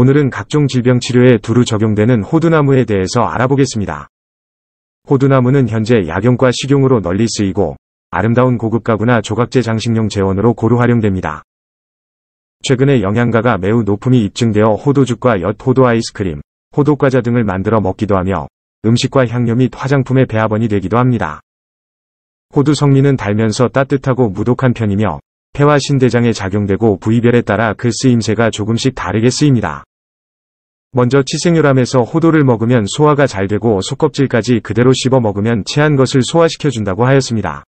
오늘은 각종 질병 치료에 두루 적용되는 호두나무에 대해서 알아보겠습니다. 호두나무는 현재 약용과 식용으로 널리 쓰이고 아름다운 고급 가구나 조각재 장식용 재원으로 고루 활용됩니다. 최근에 영양가가 매우 높음이 입증되어 호두죽과 엿, 호두 아이스크림, 호두과자 등을 만들어 먹기도 하며 음식과 향료 및 화장품의 배합원이 되기도 합니다. 호두 성미는 달면서 따뜻하고 무독한 편이며 폐와 신대장에 작용되고 부위별에 따라 그 쓰임새가 조금씩 다르게 쓰입니다. 먼저 치생유람에서 호두를 먹으면 소화가 잘 되고 속껍질까지 그대로 씹어 먹으면 체한 것을 소화시켜준다고 하였습니다.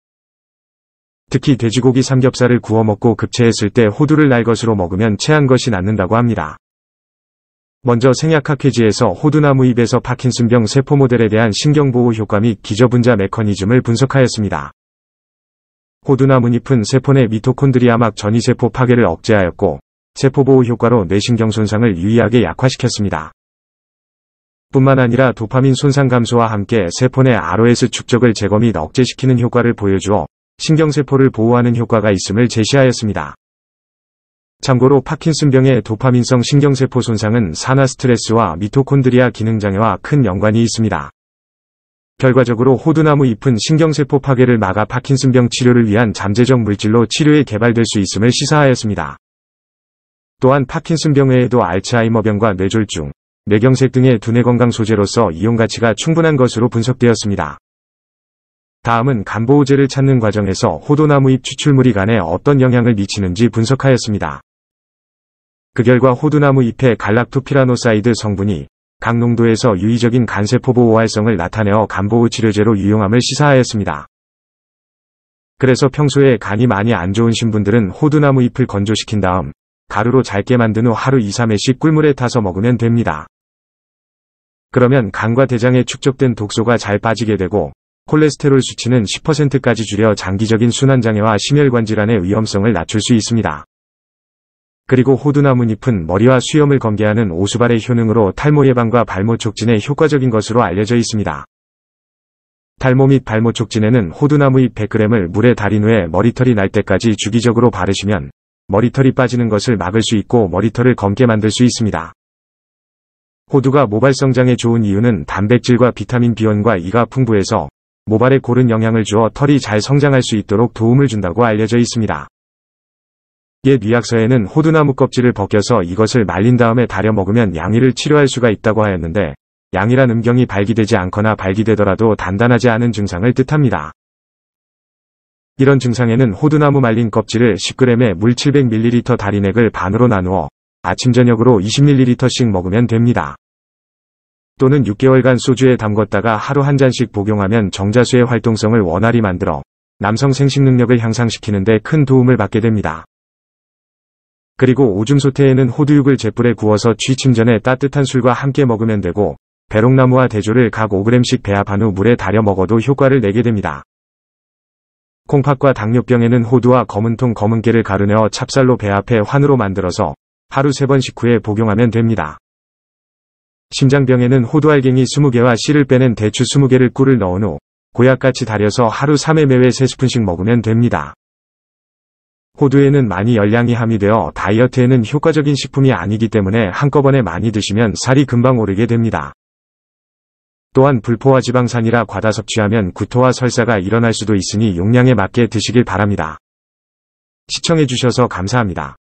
특히 돼지고기 삼겹살을 구워 먹고 급체했을 때 호두를 날 것으로 먹으면 체한 것이 낫는다고 합니다. 먼저 생약학회지에서 호두나무 입에서 파킨슨병 세포 모델에 대한 신경보호 효과 및 기저분자 메커니즘을 분석하였습니다. 호두나무잎은 세포 내 미토콘드리아막 전이세포 파괴를 억제하였고 세포보호 효과로 뇌신경 손상을 유의하게 약화시켰습니다. 뿐만 아니라 도파민 손상 감소와 함께 세포 내 ROS 축적을 제거 및 억제시키는 효과를 보여주어 신경세포를 보호하는 효과가 있음을 제시하였습니다. 참고로 파킨슨병의 도파민성 신경세포 손상은 산화 스트레스와 미토콘드리아 기능장애와 큰 연관이 있습니다. 결과적으로 호두나무 잎은 신경세포 파괴를 막아 파킨슨병 치료를 위한 잠재적 물질로 치료에 개발될 수 있음을 시사하였습니다. 또한 파킨슨병외에도 알츠하이머병과 뇌졸중, 뇌경색 등의 두뇌 건강 소재로서 이용 가치가 충분한 것으로 분석되었습니다. 다음은 간보호제를 찾는 과정에서 호두나무잎 추출물이 간에 어떤 영향을 미치는지 분석하였습니다. 그 결과 호두나무잎의 갈락토피라노사이드 성분이 강농도에서 유의적인 간세포 보호활성을 나타내어 간보호 치료제로 유용함을 시사하였습니다. 그래서 평소에 간이 많이 안 좋으신 분들은 호두나무 잎을 건조시킨 다음 가루로 잘게 만든 후 하루 2, 3회씩 꿀물에 타서 먹으면 됩니다. 그러면 간과 대장에 축적된 독소가 잘 빠지게 되고 콜레스테롤 수치는 10%까지 줄여 장기적인 순환장애와 심혈관 질환의 위험성을 낮출 수 있습니다. 그리고 호두나무잎은 머리와 수염을 건개하는 오수발의 효능으로 탈모 예방과 발모 촉진에 효과적인 것으로 알려져 있습니다. 탈모 및 발모 촉진에는 호두나무잎 100g을 물에 달인 후에 머리털이 날 때까지 주기적으로 바르시면 머리털이 빠지는 것을 막을 수 있고 머리털을 검게 만들 수 있습니다. 호두가 모발 성장에 좋은 이유는 단백질과 비타민 b 1과 e 가 풍부해서 모발에 고른 영향을 주어 털이 잘 성장할 수 있도록 도움을 준다고 알려져 있습니다. 옛의약서에는 호두나무 껍질을 벗겨서 이것을 말린 다음에 달여 먹으면 양이를 치료할 수가 있다고 하였는데 양이란 음경이 발기되지 않거나 발기되더라도 단단하지 않은 증상을 뜻합니다. 이런 증상에는 호두나무 말린 껍질을 10g에 물 700ml 달인액을 반으로 나누어 아침 저녁으로 20ml씩 먹으면 됩니다. 또는 6개월간 소주에 담궜다가 하루 한 잔씩 복용하면 정자수의 활동성을 원활히 만들어 남성 생식 능력을 향상시키는 데큰 도움을 받게 됩니다. 그리고 오줌소태에는 호두육을 잿불에 구워서 취침 전에 따뜻한 술과 함께 먹으면 되고 배롱나무와 대조를 각 5g씩 배합한 후 물에 달여 먹어도 효과를 내게 됩니다. 콩팥과 당뇨병에는 호두와 검은통 검은깨를 가르내어 찹쌀로 배 앞에 환으로 만들어서 하루 3번씩 후에 복용하면 됩니다. 심장병에는 호두알갱이 20개와 씨를 빼낸 대추 20개를 꿀을 넣은 후 고약같이 달여서 하루 3회 매회 3스푼씩 먹으면 됩니다. 호두에는 많이 열량이 함유되어 다이어트에는 효과적인 식품이 아니기 때문에 한꺼번에 많이 드시면 살이 금방 오르게 됩니다. 또한 불포화 지방산이라 과다 섭취하면 구토와 설사가 일어날 수도 있으니 용량에 맞게 드시길 바랍니다. 시청해주셔서 감사합니다.